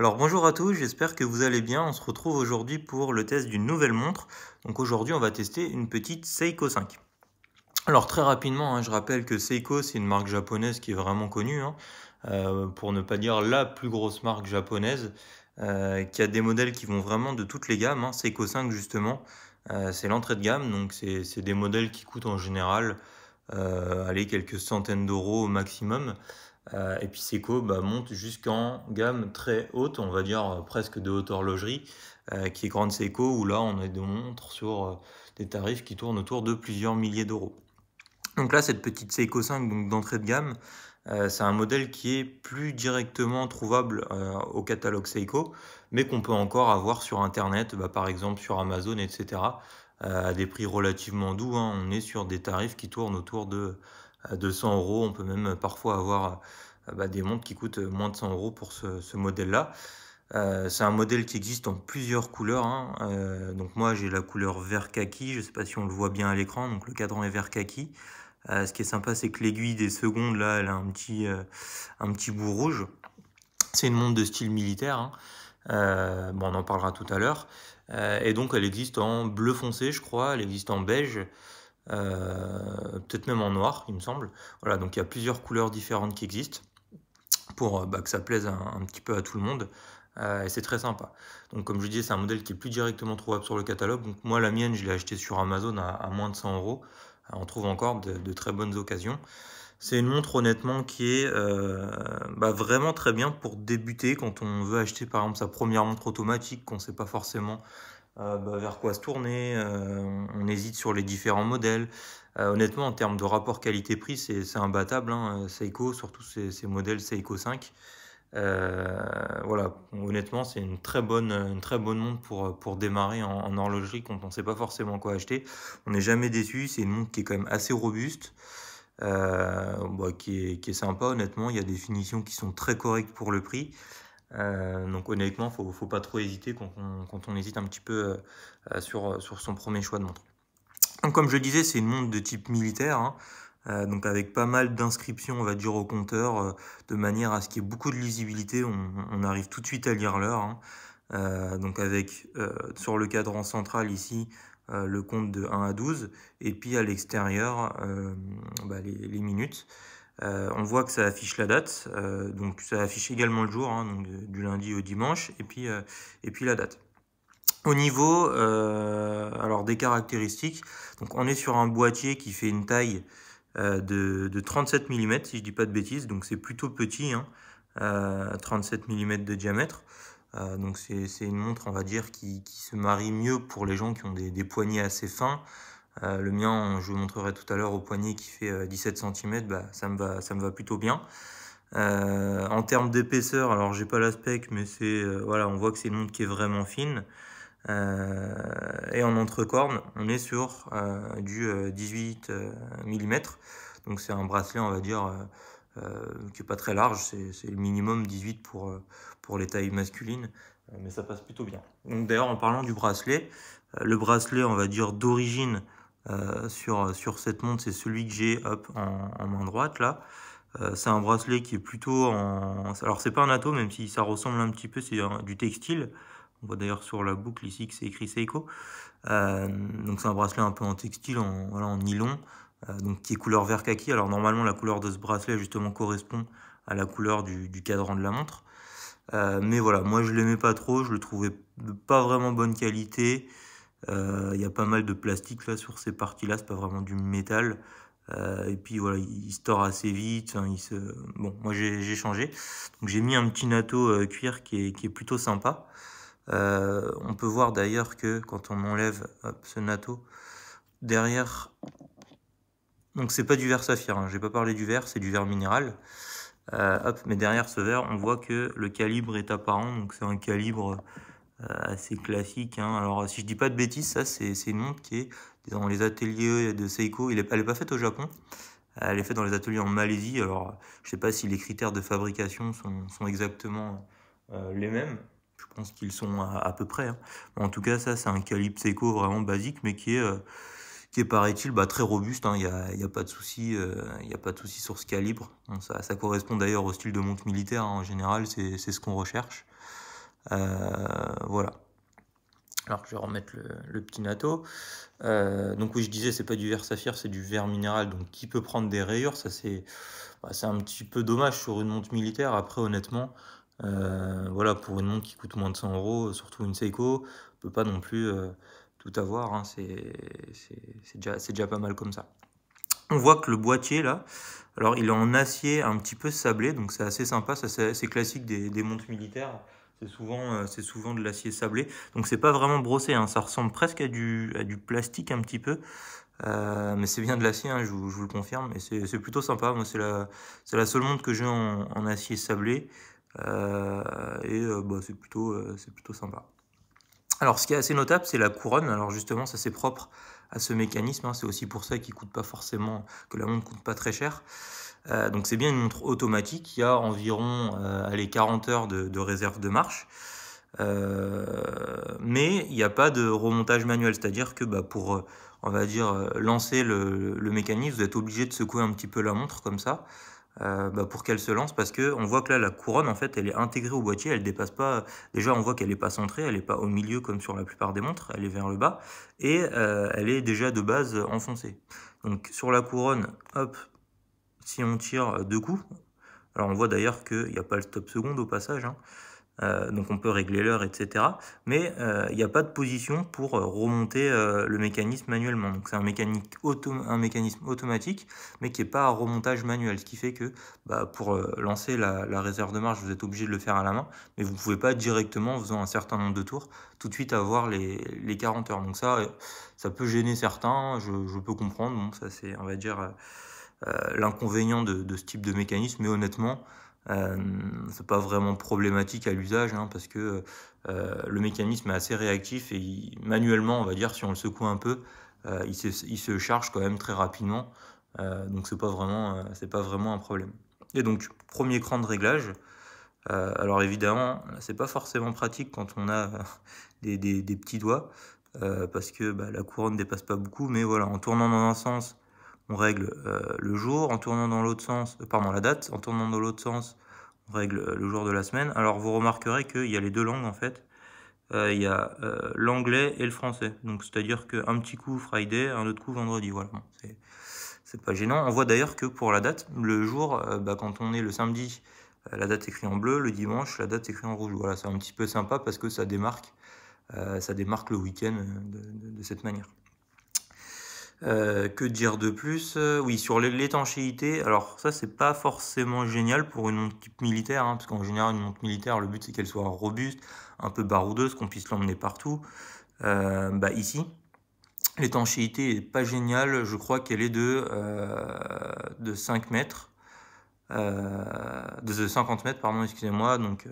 Alors bonjour à tous, j'espère que vous allez bien. On se retrouve aujourd'hui pour le test d'une nouvelle montre. Donc aujourd'hui on va tester une petite Seiko 5. Alors très rapidement, hein, je rappelle que Seiko c'est une marque japonaise qui est vraiment connue, hein. euh, pour ne pas dire la plus grosse marque japonaise, euh, qui a des modèles qui vont vraiment de toutes les gammes. Hein. Seiko 5 justement, euh, c'est l'entrée de gamme, donc c'est des modèles qui coûtent en général quelques centaines d'euros au maximum. Euh, et puis Seiko bah, monte jusqu'en gamme très haute, on va dire euh, presque de haute horlogerie, euh, qui est Grande Seiko où là on est de montres sur des tarifs qui tournent autour de plusieurs milliers d'euros. Donc là, cette petite Seiko 5 donc d'entrée de gamme, c'est un modèle qui est plus directement trouvable au catalogue Seiko, mais qu'on peut encore avoir sur Internet, bah, par exemple sur Amazon, etc., à des prix relativement doux. Hein. On est sur des tarifs qui tournent autour de à 200 euros. On peut même parfois avoir euh, bah, des montres qui coûtent moins de 100 euros pour ce, modèle-là. Euh, c'est un modèle qui existe en plusieurs couleurs. Hein. Euh, donc moi j'ai la couleur vert kaki, je ne sais pas si on le voit bien à l'écran, donc le cadran est vert kaki. ce qui est sympa c'est que l'aiguille des secondes là elle a un petit, bout rouge. C'est une montre de style militaire, hein. bon, on en parlera tout à l'heure. et donc elle existe en bleu foncé je crois, elle existe en beige, euh, peut-être même en noir, il me semble. Voilà, donc il y a plusieurs couleurs différentes qui existent pour euh, bah, que ça plaise un, petit peu à tout le monde. Euh, et c'est très sympa. Donc comme je disais, c'est un modèle qui est plus directement trouvable sur le catalogue. Donc moi, la mienne, je l'ai acheté sur Amazon à, moins de 100 euros. On trouve encore de, très bonnes occasions. C'est une montre honnêtement qui est bah, vraiment très bien pour débuter quand on veut acheter par exemple sa première montre automatique, qu'on ne sait pas forcément euh, bah, vers quoi se tourner, euh, on hésite sur les différents modèles. Euh, honnêtement, en termes de rapport qualité-prix, c'est imbattable. Hein, Seiko, surtout ces, modèles Seiko 5. voilà, honnêtement, c'est une très bonne, une très bonne montre pour, démarrer en, horlogerie quand on ne sait pas forcément quoi acheter. On n'est jamais déçu. C'est une montre qui est quand même assez robuste, bah, qui, qui, est, sympa. Honnêtement, il y a des finitions qui sont très correctes pour le prix. Euh, donc honnêtement, il faut, faut pas trop hésiter quand on, hésite un petit peu euh, euh, sur, son premier choix de montre. comme je le disais, c'est une montre de type militaire, hein. donc avec pas mal d'inscriptions, on va dire, au compteur, de manière à ce qu'il y ait beaucoup de lisibilité, on, arrive tout de suite à lire l'heure. Hein. donc avec sur le cadran central ici, le compte de 1 à 12, et puis à l'extérieur, bah, les minutes. Euh, on voit que ça affiche la date, euh, donc ça affiche également le jour, hein, euh, du lundi au dimanche, et puis, la date. Au niveau alors des caractéristiques, on est sur un boîtier qui fait une taille de, 37 mm, si je ne dis pas de bêtises, donc c'est plutôt petit, 37 hein, mm de diamètre. donc c'est une montre, on va dire, qui, se marie mieux pour les gens qui ont des, des poignets assez fins, euh, le mien, je vous montrerai tout à l'heure au poignet qui fait 17 euh, cm, bah, ça, me va, ça va plutôt bien. Euh, en termes d'épaisseur, alors j'ai pas l'aspect, mais c'est voilà, on voit que c'est une montre qui est vraiment fine. et en entrecorne, on est sur du 18 mm. Donc c'est un bracelet, on va dire, qui est pas très large. C'est le minimum 18 pour, pour les tailles masculines. Mais ça passe plutôt bien. Donc d'ailleurs, en parlant du bracelet, le bracelet, on va dire, d'origine euh, sur, euh, sur cette montre, c'est celui que j'ai en, en, main droite là. Euh, c'est un bracelet qui est plutôt en... Alors c'est pas un atome, même si ça ressemble un petit peu, c'est du textile. On voit d'ailleurs sur la boucle ici que c'est écrit Seiko. donc c'est un bracelet un peu en textile, en, nylon, donc qui est couleur vert kaki. Alors normalement la couleur de ce bracelet justement correspond à la couleur du, du cadran de la montre. mais voilà, moi je l'aimais pas trop, je le trouvais pas vraiment bonne qualité. Euh, il y a pas mal de plastique là sur ces parties-là, c'est pas vraiment du métal. Euh, et puis voilà, il se assez vite. Hein, il Bon, moi j'ai changé. Donc j'ai mis un petit natto euh, cuir qui est, plutôt sympa. on peut voir d'ailleurs que quand on enlève ce nato derrière, donc c'est pas du verre saphir, hein. j'ai pas parlé du verre, c'est du verre minéral. hop, mais derrière ce verre, on voit que le calibre est apparent, donc c'est un calibre euh, assez classique. Hein. Alors, euh, si je dis pas de bêtises, ça, c'est une montre qui est dans les ateliers de Seiko. Elle n'est pas faite au Japon. Elle est faite dans les ateliers en Malaisie. Alors, je sais pas si les critères de fabrication sont, exactement euh, les mêmes. Je pense qu'ils sont à, peu près. Hein. en tout cas, ça, c'est un calibre Seiko vraiment basique, mais qui est, est paraît-il, bah, très robuste. Hein. Il n'y a, a, pas de souci sur ce calibre. ça, correspond d'ailleurs au style de montre militaire. En général, c'est ce qu'on recherche. Euh, voilà. Alors je vais remettre le, petit nato. Euh, donc oui, je disais, c'est pas du verre saphir, c'est du verre minéral. Donc qui peut prendre des rayures, ça c'est bah, un petit peu dommage sur une montre militaire. Après honnêtement, euh, voilà, pour une montre qui coûte moins de 100 euros, surtout une Seiko, on peut pas non plus tout avoir. Hein. c'est déjà, déjà pas mal comme ça. On voit que le boîtier là, alors il est en acier un petit peu sablé, donc c'est assez sympa, c'est classique des, des montres militaires. C'est souvent, euh, c'est souvent de l'acier sablé. Donc c'est pas vraiment brossé, hein. ça ressemble presque à du, à du plastique un petit peu. Euh, mais c'est bien de l'acier, hein, je, je, vous le confirme. Et c'est plutôt sympa. Moi, c'est la, la seule montre que j'ai en, en, acier sablé. Euh, et bah, c'est plutôt, c'est plutôt sympa. Alors, ce qui est assez notable, c'est la couronne. Alors, justement, ça c'est propre à ce mécanisme. Hein. C'est aussi pour ça qu'il coûte pas forcément, que la montre coûte pas très cher. Euh, donc, c'est bien une montre automatique. Il y a environ euh, les 40 heures de, réserve de marche. Euh, mais il n'y a pas de remontage manuel, c'est-à-dire que bah, pour, on va dire, lancer le, mécanisme, vous êtes obligé de secouer un petit peu la montre comme ça. Euh, bah, pour qu'elle se lance parce que on voit que là la couronne en fait elle est intégrée au boîtier elle dépasse pas déjà on voit qu'elle n'est pas centrée elle n'est pas au milieu comme sur la plupart des montres elle est vers le bas et euh, elle est déjà de base enfoncée donc sur la couronne hop si on tire deux coups alors on voit d'ailleurs qu'il n'y a pas le stop seconde au passage hein, euh, donc on peut régler l'heure, etc. Mais il euh, n'y a pas de position pour euh, remonter le mécanisme manuellement. Donc c'est un, mécanisme automatique, mais qui n'est pas un remontage manuel. Ce qui fait que bah, pour lancer la, réserve de marche, vous êtes obligé de le faire à la main, mais vous ne pouvez pas directement, en faisant un certain nombre de tours, tout de suite avoir les, 40 heures. Donc ça, ça peut gêner certains, je, peux comprendre. Bon, ça c'est, on va dire, l'inconvénient de, ce type de mécanisme, mais honnêtement, euh, c'est pas vraiment problématique à l'usage hein, parce que euh, le mécanisme est assez réactif et manuellement, on va dire, si on le secoue un peu, euh, il, se, charge quand même très rapidement. Euh, donc c'est pas vraiment, c'est pas vraiment un problème. Et donc premier cran de réglage. alors évidemment, c'est pas forcément pratique quand on a des, petits doigts parce que bah, la couronne dépasse pas beaucoup. Mais voilà, en tournant dans un sens, on règle euh, le jour, en tournant dans l'autre sens, euh, pardon, la date, en tournant dans l'autre sens, on règle euh, le jour de la semaine. Alors vous remarquerez qu'il y a les deux langues en fait. il y a l'anglais et le français. Donc c'est-à-dire qu'un petit coup Friday, un autre coup vendredi. Voilà, c'est pas gênant. On voit d'ailleurs que pour la date, le jour, bah, quand on est le samedi, la date est écrite en bleu, le dimanche, la date est écrite en rouge. Voilà, c'est un petit peu sympa parce que ça démarque, ça démarque le week-end de cette manière. Euh, que dire de plus euh, Oui, sur l'étanchéité, alors ça c'est pas forcément génial pour une montre militaire, hein, parce qu'en général une montre militaire, le but c'est qu'elle soit robuste, un peu baroudeuse, qu'on puisse l'emmener partout. Euh, bah ici, l'étanchéité est pas géniale, je crois qu'elle est de, de 5 mètres. de 50 mètres, pardon, excusez-moi, donc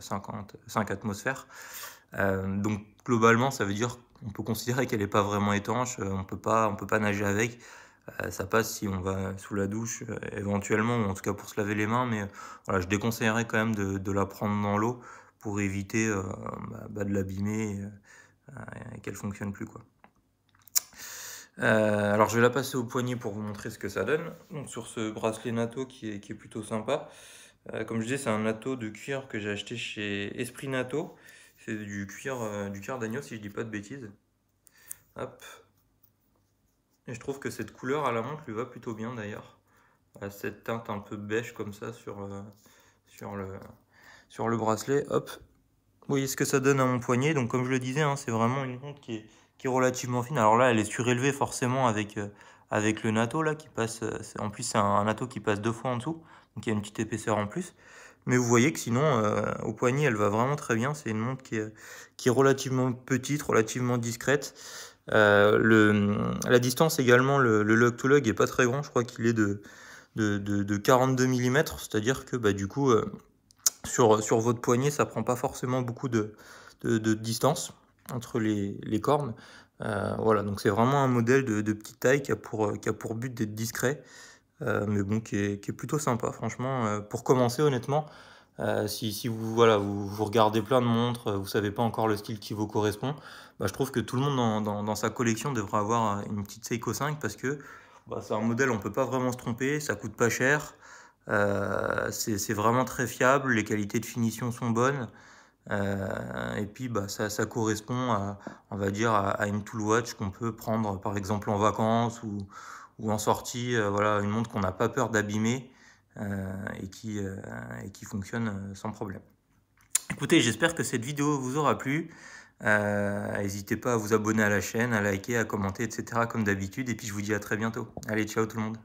50, 5 atmosphères. donc globalement, ça veut dire on peut considérer qu'elle n'est pas vraiment étanche, euh, on ne peut pas nager avec. Euh, ça passe si on va sous la douche euh, éventuellement, ou en tout cas pour se laver les mains, mais voilà, je déconseillerais quand même de, la prendre dans l'eau pour éviter bah, bah, de l'abîmer et, qu'elle qu'elle fonctionne plus. alors je vais la passer au poignet pour vous montrer ce que ça donne. sur ce bracelet NATO qui est, plutôt sympa. comme je dis, c'est un NATO de cuir que j'ai acheté chez Esprit NATO. C'est du cuir, euh, du d'agneau si je dis pas de bêtises. Hop. Et je trouve que cette couleur à la montre lui va plutôt bien d'ailleurs. Cette teinte un peu beige comme ça euh, sur, le, bracelet. Hop. Vous voyez ce que ça donne à mon poignet. Donc comme je le disais, hein, c'est vraiment une montre qui est, relativement fine. Alors là, elle est surélevée forcément avec, euh, le NATO là qui passe. En plus, c'est un, un NATO qui passe deux fois en dessous. Donc il y a une petite épaisseur en plus. Mais vous voyez que sinon, euh, au poignet, elle va vraiment très bien. C'est une montre qui est, relativement petite, relativement discrète. Euh, la distance également, le, lug to lug est pas très grand. Je crois qu'il est de, 42 mm. C'est-à-dire que bah, du coup, euh, sur, votre poignet, ça prend pas forcément beaucoup de, distance entre les, cornes. voilà, donc c'est vraiment un modèle de, petite taille pour, qui a pour but d'être discret. Euh, mais bon, qui est, plutôt sympa, franchement. Euh, pour commencer, honnêtement, euh, si, vous, voilà, vous, regardez plein de montres, vous savez pas encore le style qui vous correspond, bah, je trouve que tout le monde dans, sa collection devrait avoir une petite Seiko 5 parce que bah, c'est un modèle, on peut pas vraiment se tromper, ça coûte pas cher, c'est vraiment très fiable, les qualités de finition sont bonnes, et puis bah, ça, correspond à, on va dire, à, à une tool watch qu'on peut prendre par exemple en vacances ou, ou en sortie, euh, voilà, une montre qu'on n'a pas peur d'abîmer euh, et, qui, euh, et qui fonctionne sans problème. Écoutez, j'espère que cette vidéo vous aura plu. N'hésitez pas à vous abonner à la chaîne, à liker, à commenter, etc. comme d'habitude. Et puis je vous dis à très bientôt. Allez, ciao tout le monde.